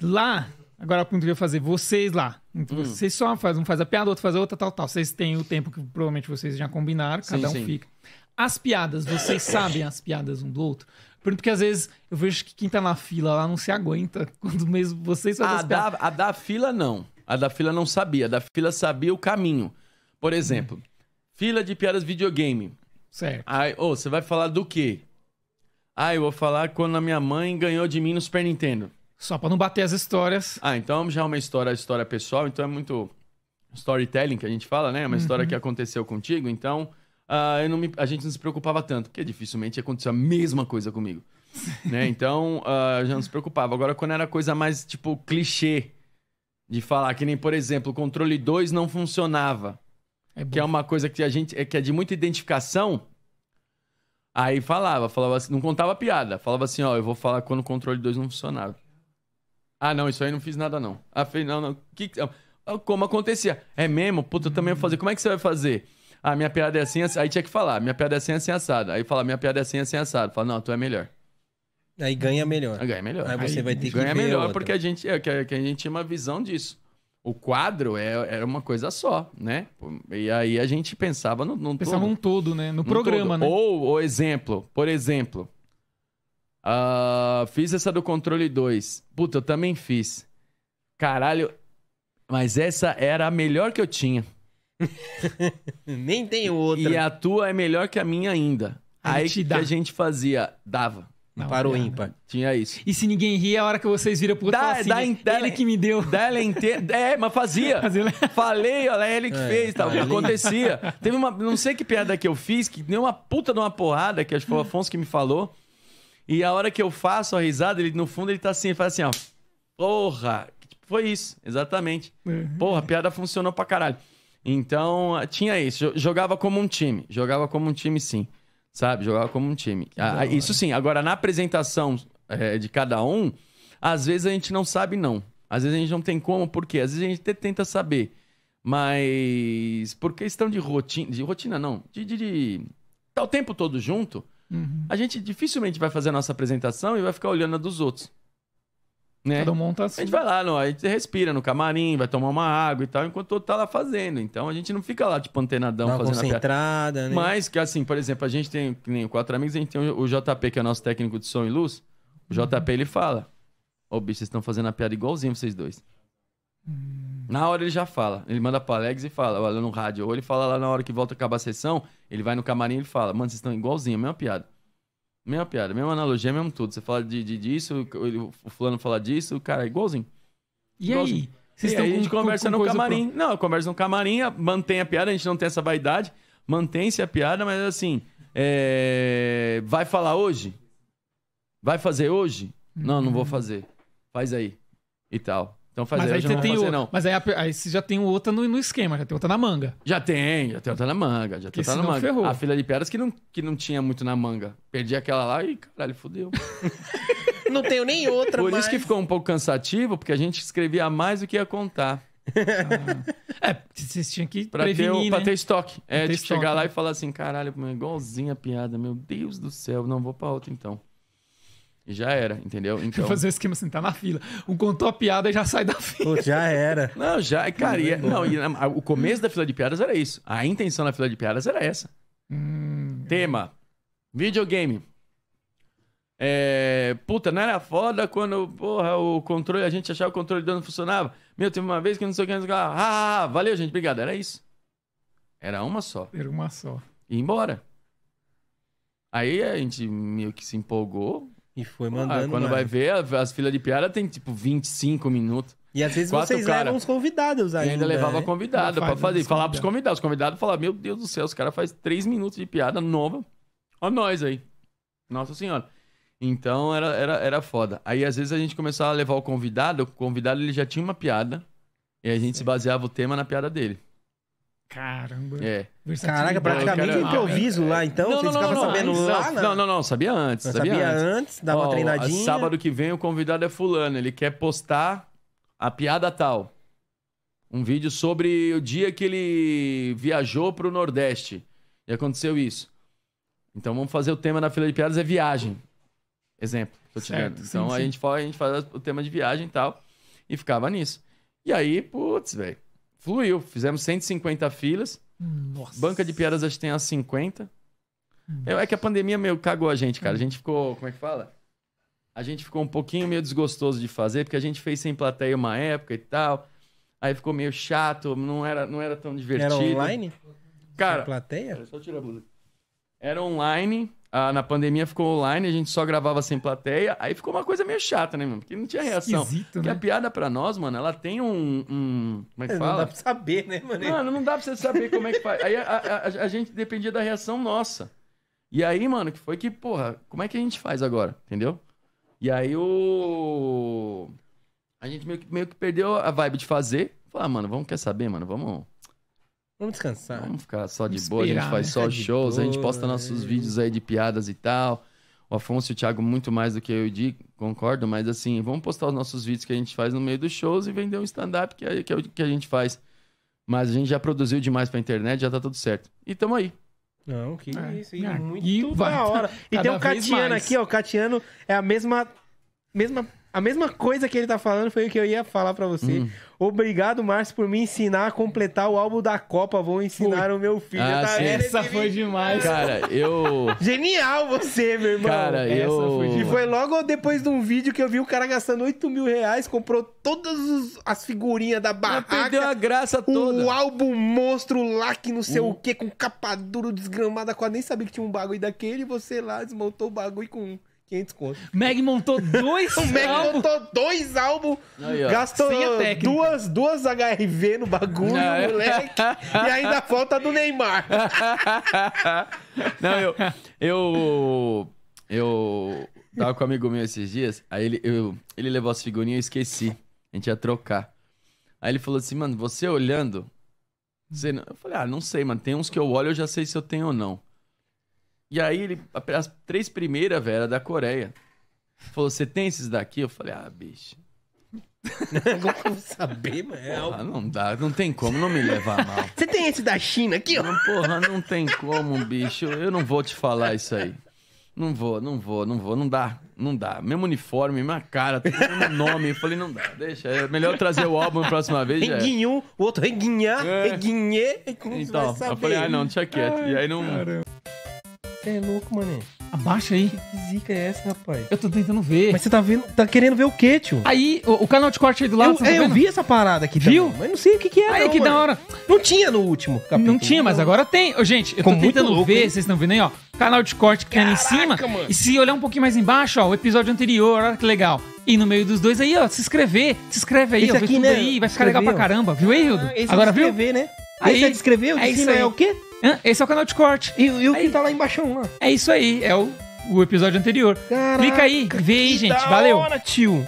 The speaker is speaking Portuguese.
Lá, agora eu ia fazer vocês lá. Então, hum. Vocês só fazem, um faz a piada, outro faz a outra, tal, tal. Vocês têm o tempo que provavelmente vocês já combinaram, sim, cada um sim. fica. As piadas, vocês sabem as piadas um do outro? porque às vezes eu vejo que quem tá na fila lá não se aguenta quando mesmo vocês fazem a ah, as da, A da fila não. A da fila não sabia. A da fila sabia o caminho. Por hum. exemplo, hum. fila de piadas videogame. Certo. Aí, ô, oh, você vai falar do quê? Ah, eu vou falar quando a minha mãe ganhou de mim no Super Nintendo. Só para não bater as histórias. Ah, então já é uma história, história pessoal, então é muito storytelling que a gente fala, né? É uma uhum. história que aconteceu contigo, então uh, me, a gente não se preocupava tanto, porque dificilmente aconteceu a mesma coisa comigo. né? Então uh, já não se preocupava. Agora, quando era coisa mais tipo clichê de falar, que nem, por exemplo, o controle 2 não funcionava. É que é uma coisa que a gente. É, que é de muita identificação. Aí falava, falava assim, não contava piada, falava assim, ó, eu vou falar quando o controle 2 não funcionava. Ah, não, isso aí não fiz nada, não. Ah, fez, não, não. Que, ah, ah, como acontecia. É mesmo? Puta, eu também vou fazer. Como é que você vai fazer? Ah, minha piada é assim, assim. Aí tinha que falar, minha piada é assim, assim, assada. Aí fala, minha piada é assim, assim, assada. Fala, não, tu é melhor. Aí ganha melhor. Aí ganha melhor. Aí você aí vai ter que ganha melhor, outra. porque a gente, é, que a, é, que a gente tinha uma visão disso. O quadro era é, é uma coisa só, né? E aí a gente pensava no, no Pensava num todo, né? No, programa, todo. né? Ou, o exemplo, por exemplo, uh, Fiz essa do controle 2. Puta, eu também fiz. Caralho. Mas essa era a melhor que eu tinha. Nem tem outra. E a tua é melhor que a minha ainda. A Aí que, a gente fazia? Dava. Não, Parou ímpar. Tinha isso. E se ninguém ria, é a hora que vocês viram pro outro dá, assim, dá, é ele dá, que me deu. Dá ela inteira. É, mas fazia. Falei, olha, é ele que é, fez, tal. É, acontecia. Teve uma. Não sei que piada que eu fiz, que deu uma puta de uma porrada, que acho que foi o Afonso que me falou. E a hora que eu faço a risada, ele no fundo ele tá assim, ele faz assim, ó. Porra! Foi isso, exatamente. Uhum. Porra, a piada funcionou pra caralho. Então, tinha isso. Jogava como um time. Jogava como um time, sim. Sabe? Jogava como um time. Ah, isso sim. Agora, na apresentação é, de cada um, às vezes a gente não sabe, não. Às vezes a gente não tem como, por quê? Às vezes a gente até tenta saber. Mas por questão de rotina. De rotina, não. De, de, de... Tá o tempo todo junto. Uhum. A gente dificilmente vai fazer a nossa apresentação e vai ficar olhando a dos outros. Né? Cada um monta assim. A gente vai lá, não, a gente respira no camarim, vai tomar uma água e tal, enquanto o outro tá lá fazendo. Então a gente não fica lá, tipo, antenadão Dá fazendo concentrada, a Né? Mas que assim, por exemplo, a gente tem, que nem quatro amigos, a gente tem o JP, que é o nosso técnico de som e luz. O JP, ele fala: Ô, oh, bicho, vocês estão fazendo a piada igualzinho vocês dois. Hum. Na hora ele já fala. Ele manda pra Alex e fala, olha no rádio. Ou ele fala lá na hora que volta acabar a sessão, ele vai no camarim e fala, mano, vocês estão igualzinho, mesma piada. Mesma piada, mesma analogia, mesmo tudo. Você fala de, de, disso, o fulano fala disso, o cara, é igualzinho. E igualzinho. aí? Vocês e aí com, a gente conversa com, com no camarim. Pro... Não, conversa no camarim, mantém a piada, a gente não tem essa vaidade, mantém-se a piada, mas assim, é... vai falar hoje? Vai fazer hoje? Uhum. Não, não vou uhum. fazer. Faz aí. E tal. Então fazer mas aí você tem fazer, o... Mas aí, aí, você já tem outra no, no, esquema, já tem outra na manga. Já tem, já tem outra na manga, já tem outra na manga. Ferrou. A fila de pedras que não, que não tinha muito na manga. Perdi aquela lá e caralho, fodeu. não tenho nem outra Por mais. isso que ficou um pouco cansativo, porque a gente escrevia mais do que ia contar. Ah. É, vocês tinham que pra prevenir, ter, o, né? Pra ter estoque. É, ter de estoque, chegar né? lá e falar assim, caralho, igualzinha a piada, meu Deus do céu, não vou pra outra então. E já era, entendeu? Então... Fazer o esquema assim, tá na fila. Um contou a piada e já sai da fila. Pô, já era. Não, já, cara, e, não, e, é a, o começo da fila de piadas era isso. A intenção da fila de piadas era essa. Hum. Tema: videogame. É, puta, não era foda quando, porra, o controle, a gente achava que o controle do não funcionava. Meu, teve uma vez que não sei o que, não sei o que Ah, valeu, gente, obrigado. Era isso. Era uma só. Era uma só. E embora. Aí a gente meio que se empolgou, e foi ah, mandando. Ah, quando vai ver, as filas de piada tem tipo 25 minutos. E às vezes Quatro vocês cara. levam os convidados ainda. E ainda levava né? convidado para fazer. falava Falar né? pros convidados. Os convidados falavam, meu Deus do céu, os caras fazem 3 minutos de piada nova. Ó nós aí. Nossa senhora. Então era, era, era foda. Aí às vezes a gente começava a levar o convidado, o convidado ele já tinha uma piada. E a gente se baseava o tema na piada dele. Caramba. É. Caraca, praticamente é, cara... improviso ah, lá, então? Não, não, não, sabendo não, lá? Não, não, não, sabia antes. Sabia, sabia, antes, antes dava uma treinadinha. Sábado que vem o convidado é fulano, ele quer postar a piada tal. Um vídeo sobre o dia que ele viajou pro Nordeste. E aconteceu isso. Então vamos fazer o tema na fila de piadas, é viagem. Exemplo, tô te certo, sim, Então sim. a gente a gente faz o tema de viagem e tal. E ficava nisso. E aí, putz, velho. Fluiu. Fizemos 150 filas. Nossa. Banca de piadas acho que tem as 50. Nossa. É que a pandemia meio cagou a gente, cara. A gente ficou, como é que fala? A gente ficou um pouquinho meio desgostoso de fazer, porque a gente fez sem plateia uma época e tal. Aí ficou meio chato, não era, não era tão divertido. Era online? Cara, sem plateia? Só tirar a blusa. Era online, ah, na pandemia ficou online, a gente só gravava sem plateia. Aí ficou uma coisa meio chata, né, mano? Porque não tinha reação. Esquisito, né? Porque né? a piada pra nós, mano, ela tem um. um como é que é, fala? Não dá pra saber, né, mano? Mano, não dá pra você saber como é que faz. Aí a, a, a, a, gente dependia da reação nossa. E aí, mano, que foi que, porra, como é que a gente faz agora? Entendeu? E aí o. A gente meio que, meio que perdeu a vibe de fazer. Falar, ah, mano, vamos, quer saber, mano? Vamos Vamos descansar. Vamos ficar só de Inspirar, boa, a gente faz né? só shows, boa, a gente posta nossos é. vídeos aí de piadas e tal. O Afonso e o Thiago muito mais do que eu e o Di, concordo, mas assim, vamos postar os nossos vídeos que a gente faz no meio dos shows e vender um stand-up que é, que é o que a gente faz. Mas a gente já produziu demais pra internet, já tá tudo certo. E tamo aí. Não, que é. isso, e é. Ah, muito e vai, hora. E tem o Catiano aqui, ó, o Catiano é a mesma... mesma a mesma coisa que ele tá falando foi o que eu ia falar para você. Hum. Obrigado, Márcio, por me ensinar a completar o álbum da Copa. Vou ensinar o meu filho. Ah, tá essa ele... foi demais. Cara, eu. Genial você, meu irmão. Cara, essa eu. Foi e foi logo depois de um vídeo que eu vi o cara gastando 8 mil reais, comprou todas os... as figurinhas da barraca. perdeu a graça toda. O álbum monstro lá que não sei hum. o quê com capa duro, desgramada, quase nem sabia que tinha um bagulho daquele. Você lá desmontou o bagulho com 500 conto. Meg montou dois O Meg álbum. montou dois álbuns, gastou duas, duas HRV no bagulho, Não. moleque. e ainda falta do Neymar. Não, eu. Eu. Eu. Tava com um amigo meu esses dias, aí ele, eu- ele levou as figurinhas e eu esqueci. A gente ia trocar. Aí ele falou assim, mano, você olhando. você não-" Eu falei, ah, não sei, mano. Tem uns que eu olho eu já sei se eu tenho ou não. E aí ele, as três primeiras, velho, era da Coreia. Falou, você tem esses daqui? Eu falei, ah, bicho. como saber, mano? É porra, não dá, não tem como, não me levar mal. Você tem esse da China aqui, ó? Não, porra, não tem como, bicho. Eu não vou te falar isso aí. Não vou, não vou, não vou, não dá, não dá. Mesmo uniforme, minha cara, mesmo nome. Eu falei, não dá, deixa. É melhor trazer o álbum a próxima vez. Reguinho, o outro reguinha, é. Então, eu falei, ah, não, deixa quieto. Ai, e aí não. Caramba. Você é louco, mané. Abaixa aí. Que zica é essa, rapaz? Eu tô tentando ver. Mas você tá vendo. Tá querendo ver o quê, tio? Aí, o, o canal de corte aí do lado. Eu, tá é, eu vi essa parada aqui, Viu? Também, mas não sei o que, que é. Aí, não, que mano. da hora. Não tinha no último capítulo. Não tinha, mas agora tem. Ô, gente, eu Ficou tô tentando louco, ver, vocês estão vendo aí, ó. Canal de corte que é ali em cima. Mano. E se olhar um pouquinho mais embaixo, ó, o episódio anterior, olha que legal. E no meio dos dois aí, ó, se inscrever. Se inscreve aí, esse ó, aqui, né? aí, vai ficar escrever, legal pra caramba. Viu aí, Hildo? Ah, é agora viu? Né? Aí, se é, é descrever, o é isso aí. é, é o quê? Esse é o canal de corte. E, e o aí, é que tá lá embaixo lá. É isso aí, é o, o episódio anterior. Caraca, Clica aí, vê aí, gente. Valeu. Hora, tio.